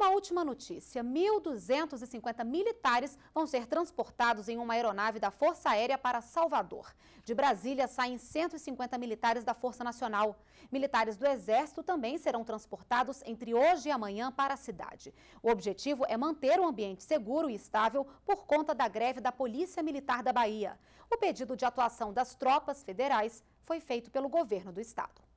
uma última notícia: 1.250 militares vão ser transportados em uma aeronave da Força Aérea para Salvador. De Brasília saem 150 militares da Força Nacional. Militares do Exército também serão transportados entre hoje e amanhã para a cidade. O objetivo é manter o um ambiente seguro e estável por conta da greve da Polícia Militar da Bahia. O pedido de atuação das tropas federais foi feito pelo governo do estado.